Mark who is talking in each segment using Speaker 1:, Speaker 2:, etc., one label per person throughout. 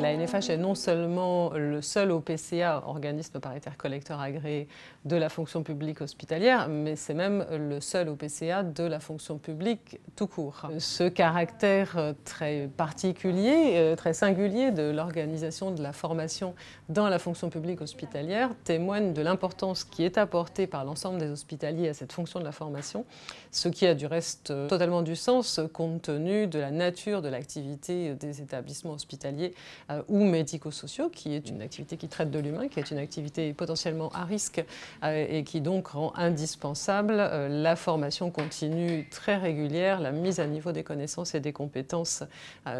Speaker 1: la NFH est non seulement le seul OPCA, organisme paritaire collecteur agréé, de la fonction publique hospitalière, mais c'est même le seul OPCA de la fonction publique tout court. Ce caractère euh, très particulier, euh, très singulier de l'organisation de la formation dans la fonction publique hospitalière témoigne de l'importance qui est apportée par l'ensemble des hospitaliers à cette fonction de la formation, ce qui a du reste euh, totalement du sens compte tenu de la nature de l'activité des établissements hospitaliers euh, ou médico-sociaux, qui est une activité qui traite de l'humain, qui est une activité potentiellement à risque euh, et qui donc rend indispensable euh, la formation continue très régulière, la mise à niveau des connaissances et des compétences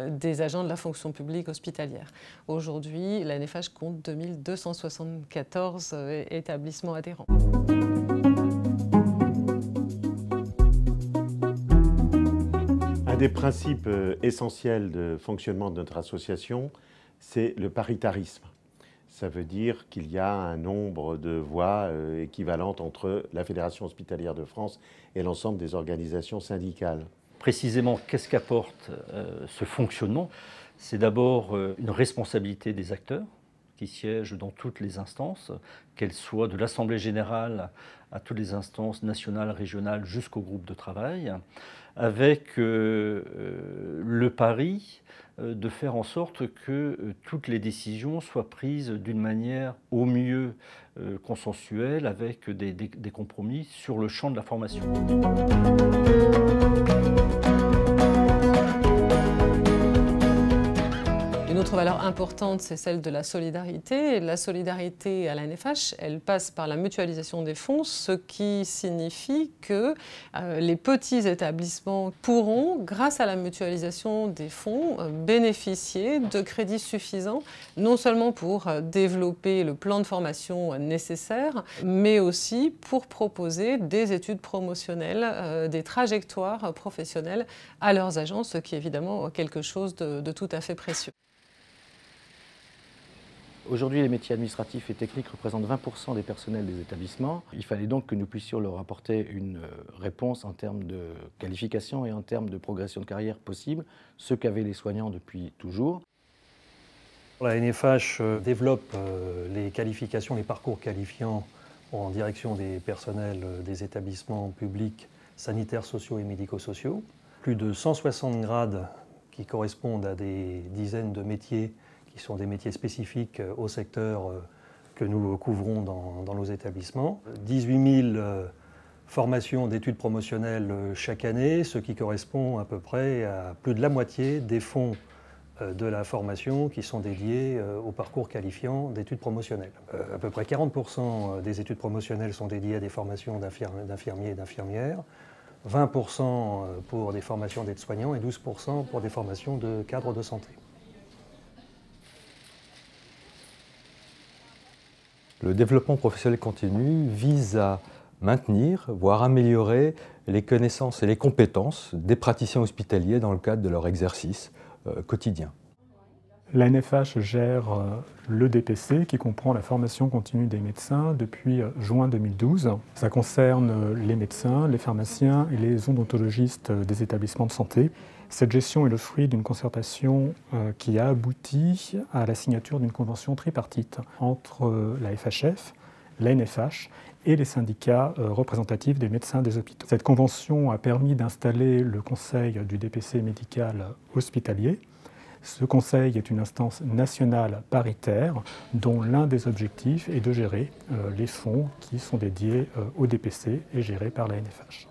Speaker 1: des agents de la fonction publique hospitalière. Aujourd'hui, la NFH compte 2274 établissements adhérents.
Speaker 2: Un
Speaker 3: des principes essentiels de fonctionnement de notre association, c'est le paritarisme. Ça veut dire qu'il y a un nombre de voix équivalente euh, équivalentes entre la Fédération hospitalière de France et l'ensemble des organisations syndicales. Précisément, qu'est-ce qu'apporte euh, ce fonctionnement C'est d'abord euh, une responsabilité des acteurs, qui siègent dans toutes les instances, qu'elles soient de l'Assemblée générale à toutes les instances nationales, régionales, jusqu'au groupe de travail, avec euh, euh, le pari euh, de faire en sorte que toutes les décisions soient prises d'une manière au mieux consensuelle, avec des, compromis sur le champ de la
Speaker 1: formation. Alors, importante, c'est celle de la solidarité. la solidarité à la NFH, elle passe par la mutualisation des fonds, ce qui signifie que euh, les petits établissements pourront, grâce à la mutualisation des fonds, euh, bénéficier de crédits suffisants, non seulement pour euh, développer le plan de formation nécessaire, mais aussi pour proposer des études promotionnelles, des trajectoires professionnelles à leurs agents, ce qui est évidemment quelque chose de tout à fait précieux.
Speaker 4: Aujourd'hui, les métiers administratifs et techniques représentent 20% des personnels des établissements. Il fallait donc que nous puissions leur apporter une euh, réponse en termes de qualification et en termes de progression de carrière possible, ce qu'avaient les soignants depuis toujours.
Speaker 3: La NFH euh, développe euh, les qualifications, les parcours qualifiants en direction des personnels des établissements publics sanitaires, sociaux et médico-sociaux. Plus de 160 grades qui correspondent à des dizaines de métiers qui sont des métiers spécifiques euh, au secteur euh, que nous couvrons dans, nos établissements. 18 000 euh, formations d'études promotionnelles chaque année, ce qui correspond à peu près à plus de la moitié des fonds de la formation qui sont dédiés au parcours qualifiant d'études promotionnelles. À peu près 40% des études promotionnelles sont dédiées à des formations d'infirmiers et d'infirmières, 20% pour des formations d'aide-soignants et 12% pour des formations de cadres de santé. Le développement professionnel continu vise à maintenir, voire améliorer les connaissances et les compétences des praticiens hospitaliers dans le cadre de leur exercice euh, quotidien.
Speaker 2: La NFH gère euh, le DPC qui comprend la formation continue des médecins depuis euh, juin 2012. Ça concerne euh, les médecins, les pharmaciens et les odontologistes des établissements de santé. Cette gestion est le fruit d'une concertation qui a abouti à la signature d'une convention tripartite entre la FHF, la NFH et les syndicats représentatifs des médecins des hôpitaux. Cette convention a permis d'installer le conseil du DPC médical hospitalier ce conseil est une instance nationale paritaire dont l'un des objectifs est de gérer euh, les fonds qui sont dédiés euh, au DPC et gérés par la NFH.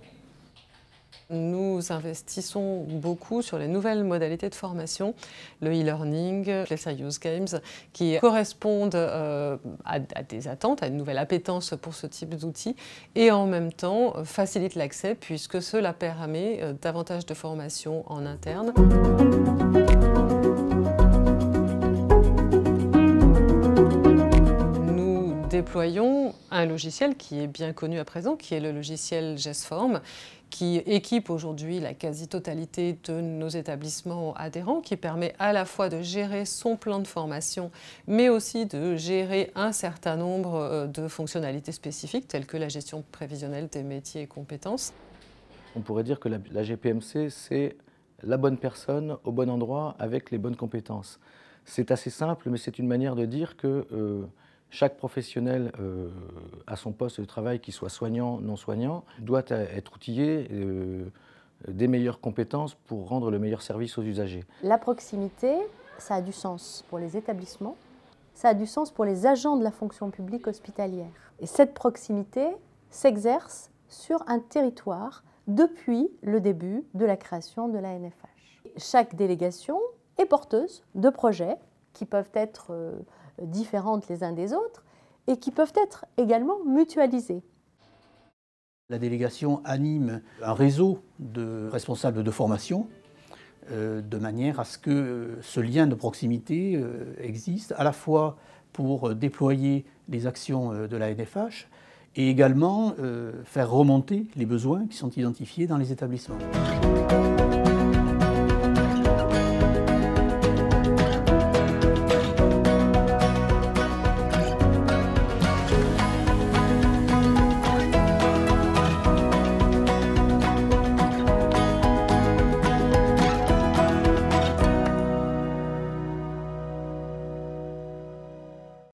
Speaker 1: Nous investissons beaucoup sur les nouvelles modalités de formation, le e-learning, les Serious Games, qui correspondent euh, à, des attentes, à une nouvelle appétence pour ce type d'outils, et en même temps facilitent l'accès puisque cela permet davantage de formation en interne. déployons un logiciel qui est bien connu à présent, qui est le logiciel GESForm, qui équipe aujourd'hui la quasi-totalité de nos établissements adhérents, qui permet à la fois de gérer son plan de formation, mais aussi de gérer un certain nombre euh, de fonctionnalités spécifiques, telles que la gestion prévisionnelle des métiers et compétences.
Speaker 4: On pourrait dire que la, GPMC, c'est la bonne personne au bon endroit avec les bonnes compétences. C'est assez simple, mais c'est une manière de dire que euh, chaque professionnel à euh, son poste de travail, qu'il soit soignant, non soignant, doit être outillé euh, des meilleures compétences pour rendre le meilleur service aux usagers.
Speaker 1: La proximité, ça a du sens pour les établissements, ça a du sens pour les agents de la fonction publique hospitalière. Et cette proximité s'exerce sur un territoire depuis le début de la création de la NFH. Chaque délégation est porteuse de projets qui peuvent être euh, différentes les uns des autres et qui peuvent être également mutualisées.
Speaker 3: La délégation anime un réseau de responsables de formation euh, de manière à ce que ce lien de proximité euh, existe à la fois pour déployer les actions de la NFH et également faire remonter les besoins qui sont identifiés dans les établissements.